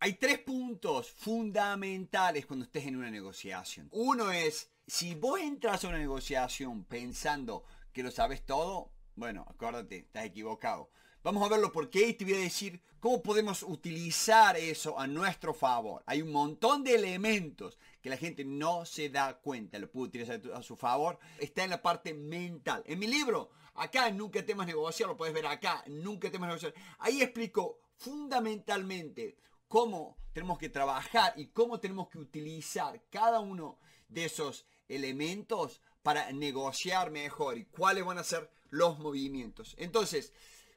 Hay tres puntos fundamentales cuando estés en una negociación. Uno es, si vos entras a una negociación pensando que lo sabes todo, bueno, acuérdate, estás equivocado. Vamos a verlo porque qué te voy a decir cómo podemos utilizar eso a nuestro favor. Hay un montón de elementos que la gente no se da cuenta, lo puede utilizar a su favor. Está en la parte mental. En mi libro, acá nunca temas negociar, lo puedes ver acá, nunca temas negociar. Ahí explico fundamentalmente cómo tenemos que trabajar y cómo tenemos que utilizar cada uno de esos elementos para negociar mejor y cuáles van a ser los movimientos. Entonces,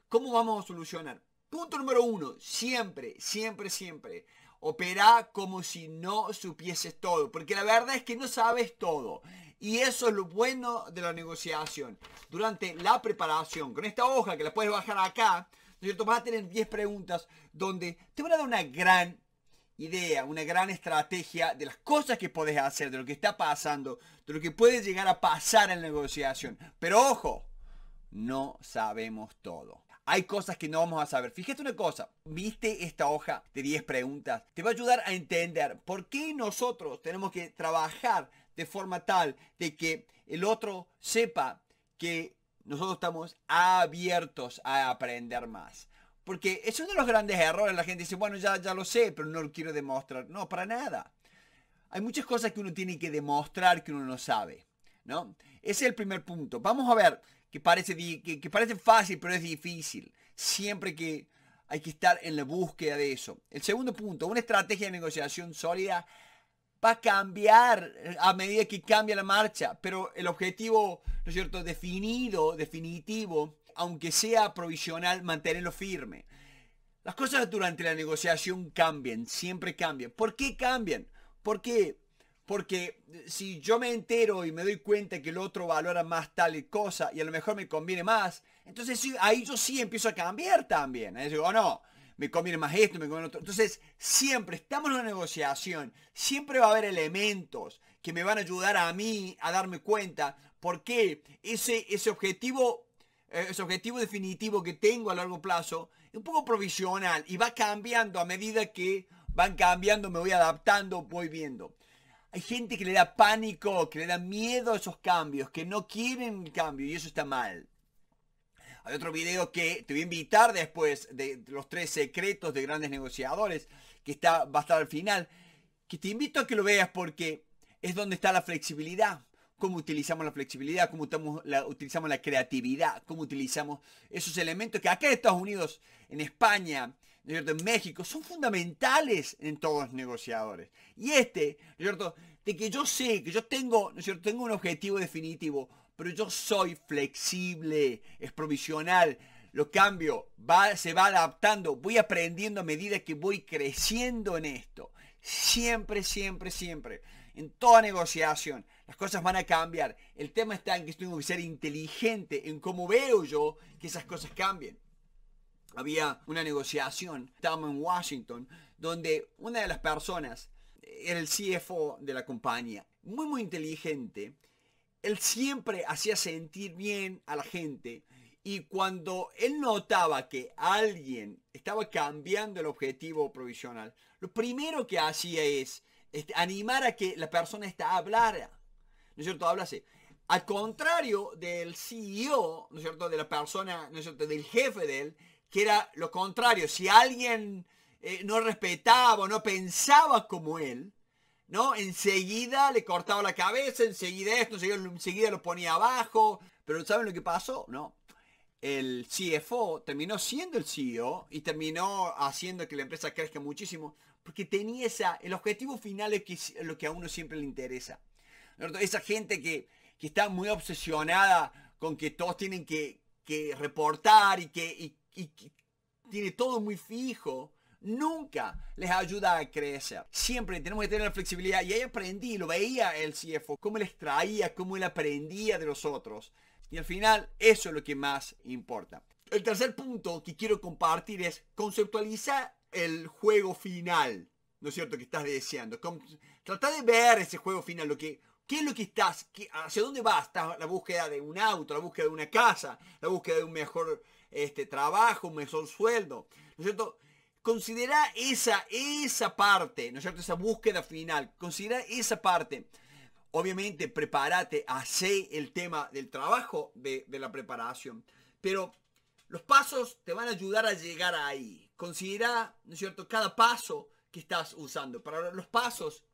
¿cómo vamos a solucionar? Punto número uno, siempre, siempre, siempre. Opera como si no supieses todo, porque la verdad es que no sabes todo. Y eso es lo bueno de la negociación. Durante la preparación, con esta hoja que la puedes bajar acá, ¿no Vas a tener 10 preguntas donde te van a dar una gran idea, una gran estrategia de las cosas que puedes hacer, de lo que está pasando, de lo que puede llegar a pasar en la negociación. Pero ojo, no sabemos todo. Hay cosas que no vamos a saber. Fíjate una cosa, viste esta hoja de 10 preguntas. Te va a ayudar a entender por qué nosotros tenemos que trabajar de forma tal de que el otro sepa que nosotros estamos abiertos a aprender más. Porque es uno de los grandes errores. La gente dice, bueno, ya, ya lo sé, pero no lo quiero demostrar. No, para nada. Hay muchas cosas que uno tiene que demostrar que uno no sabe. ¿no? Ese es el primer punto. Vamos a ver, que parece, que, que parece fácil, pero es difícil. Siempre que hay que estar en la búsqueda de eso. El segundo punto, una estrategia de negociación sólida va a cambiar eh, a medida que cambia la marcha, pero el objetivo, ¿no es cierto?, definido, definitivo, aunque sea provisional, mantenerlo firme. Las cosas durante la negociación cambian, siempre cambian. ¿Por qué cambian? ¿Por Porque eh, si yo me entero y me doy cuenta que el otro valora más tal cosa y a lo mejor me conviene más, entonces ahí yo sí empiezo a cambiar también. ¿eh? o oh, no, me conviene más esto, me conviene otro. Entonces, siempre estamos en una negociación, siempre va a haber elementos que me van a ayudar a mí a darme cuenta por qué ese, ese objetivo, eh, ese objetivo definitivo que tengo a largo plazo es un poco provisional y va cambiando a medida que van cambiando, me voy adaptando, voy viendo. Hay gente que le da pánico, que le da miedo a esos cambios, que no quieren el cambio y eso está mal. Hay otro video que te voy a invitar después de los tres secretos de grandes negociadores, que está, va a estar al final, que te invito a que lo veas porque es donde está la flexibilidad cómo utilizamos la flexibilidad, cómo utilizamos la creatividad, cómo utilizamos esos elementos que acá en Estados Unidos, en España, en México, son fundamentales en todos los negociadores. Y este, ¿no de que yo sé, que yo tengo, ¿no es cierto? Tengo un objetivo definitivo, pero yo soy flexible, es provisional, lo cambio, se va adaptando, voy aprendiendo a medida que voy creciendo en esto. Siempre, siempre, siempre. En toda negociación, las cosas van a cambiar. El tema está en que tengo que ser inteligente en cómo veo yo que esas cosas cambien. Había una negociación, estábamos en Washington, donde una de las personas era el CFO de la compañía, muy muy inteligente, él siempre hacía sentir bien a la gente y cuando él notaba que alguien estaba cambiando el objetivo provisional, lo primero que hacía es este, animar a que la persona esta hablara, ¿no es cierto? Hablase. Al contrario del CEO, ¿no es cierto? De la persona, ¿no es cierto? Del jefe de él, que era lo contrario. Si alguien eh, no respetaba, no pensaba como él, ¿no? Enseguida le cortaba la cabeza, enseguida esto, enseguida, lo ponía abajo. Pero ¿saben lo que pasó? No. El CFO terminó siendo el CEO y terminó haciendo que la empresa crezca muchísimo porque tenía esa, el objetivo final es, que lo que a uno siempre le interesa. Esa gente que, está muy obsesionada con que todos tienen que, reportar y que tiene todo muy fijo, nunca les ayuda a crecer. Siempre tenemos que tener la flexibilidad y ahí aprendí, lo veía el CFO, cómo les traía, cómo él aprendía de los otros. Y al final eso es lo que más importa. El tercer punto que quiero compartir es conceptualizar el juego final, ¿no es cierto? Que estás deseando. Trata de ver ese juego final, lo que, qué es lo que estás, hacia dónde vas. ¿Estás la búsqueda de un auto, la búsqueda de una casa, la búsqueda de un mejor este, trabajo, un mejor sueldo, ¿no es cierto? Considera esa, esa parte, ¿no es cierto? Esa búsqueda final. Considera esa parte. Obviamente, prepárate, hace el tema del trabajo de, de la preparación. Pero los pasos te van a ayudar a llegar ahí. Considera, ¿no es cierto?, cada paso que estás usando. Para los pasos,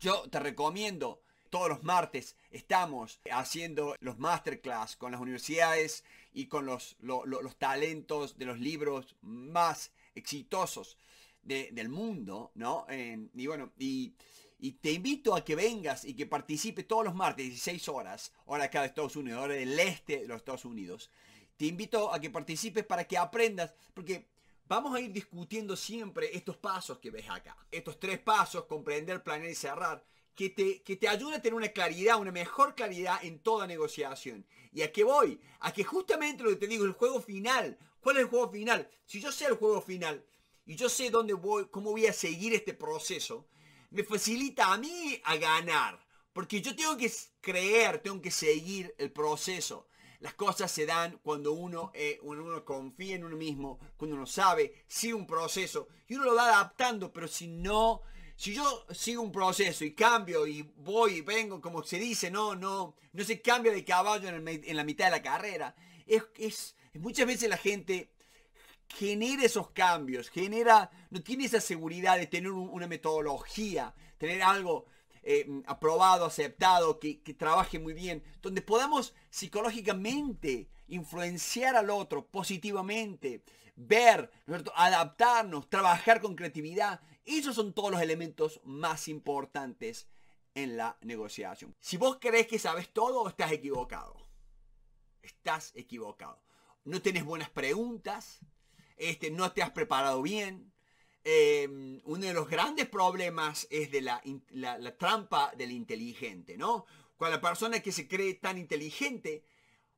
yo te recomiendo todos los martes estamos haciendo los masterclass con las universidades y con los, los talentos de los libros más exitosos del mundo, ¿no? y bueno, y, y, te invito a que vengas y que participe todos los martes, 16 horas, hora acá de Estados Unidos, hora del este de los Estados Unidos. Te invito a que participes para que aprendas, porque Vamos a ir discutiendo siempre estos pasos que ves acá. Estos tres pasos, comprender, planear y cerrar, que te, que ayude a tener una claridad, una mejor claridad en toda negociación. ¿Y a qué voy? A que justamente lo que te digo, el juego final. ¿Cuál es el juego final? Si yo sé el juego final y yo sé dónde voy, cómo voy a seguir este proceso, me facilita a mí a ganar. Porque yo tengo que creer, tengo que seguir el proceso. Las cosas se dan cuando uno, eh, cuando uno confía en uno mismo, cuando uno sabe, sigue un proceso. Y uno lo va adaptando, pero si no si yo sigo un proceso y cambio y voy y vengo, como se dice, no, no, no se cambia de caballo en, la mitad de la carrera. Es, es, muchas veces la gente genera esos cambios, genera, no tiene esa seguridad de tener una metodología, tener algo eh, aprobado, aceptado, que, trabaje muy bien, donde podamos psicológicamente influenciar al otro positivamente, ver, adaptarnos, trabajar con creatividad. Esos son todos los elementos más importantes en la negociación. Si vos crees que sabes todo, estás equivocado. Estás equivocado. No tienes buenas preguntas, este, no te has preparado bien, Em, uno de los grandes problemas es de la, trampa del inteligente, ¿no? Cuando la persona que se cree tan inteligente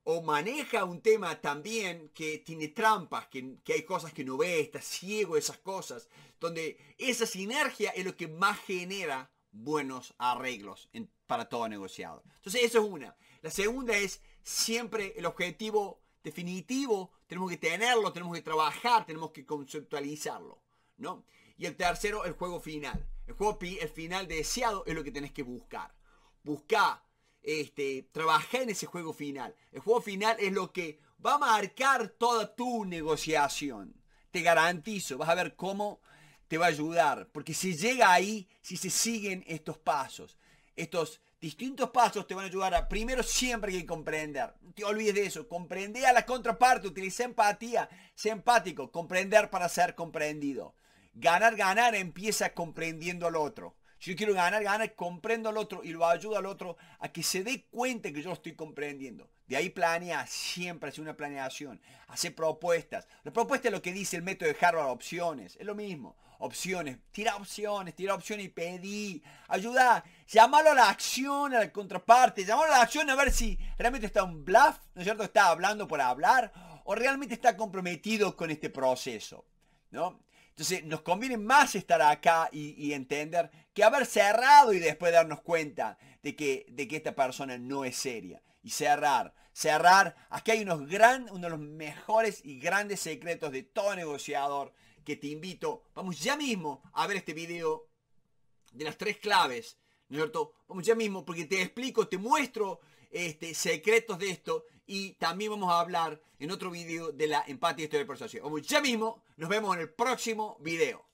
o maneja un tema también que tiene trampas, que, hay cosas que no ve, está ciego esas cosas, donde esa sinergia es lo que más genera buenos arreglos para todo negociado. Entonces, eso es una. La segunda es siempre el objetivo definitivo, tenemos que tenerlo, tenemos que trabajar, tenemos que conceptualizarlo. Y el tercero, el juego final. El juego, el final deseado es lo que tenés que buscar. Busca este, en ese juego final. El juego final es lo que va a marcar toda tu negociación. Te garantizo, vas a ver cómo te va a ayudar. Porque si llega ahí, si se siguen estos pasos, estos distintos pasos te van a ayudar a, primero siempre hay que comprender. No te olvides de eso. Comprende a la contraparte, utiliza empatía. Sé empático. Comprender para ser comprendido. Ganar, ganar empieza comprendiendo al otro. Si yo quiero ganar, ganar, comprendo al otro y lo ayudo al otro a que se dé cuenta que yo lo estoy comprendiendo. De ahí planea, siempre hace una planeación, hace propuestas. La propuesta es lo que dice el método de Harvard, opciones, es lo mismo. Opciones, tira opciones, tira opciones y pedí, ayuda, llamalo a la acción, a la contraparte, llamalo a la acción a ver si realmente está un bluff, ¿no es cierto? Está hablando por hablar o realmente está comprometido con este proceso, ¿no? Entonces nos conviene más estar acá y, entender que haber cerrado y después darnos cuenta de que, de que esta persona no es seria. Y cerrar, cerrar. Aquí hay unos gran, uno de los mejores y grandes secretos de todo negociador que te invito. Vamos ya mismo a ver este video de las tres claves, ¿no cierto? Vamos ya mismo porque te explico, te muestro este, secretos de esto y también vamos a hablar en otro vídeo de la empatía, historia del proceso Como ya mismo, nos vemos en el próximo video.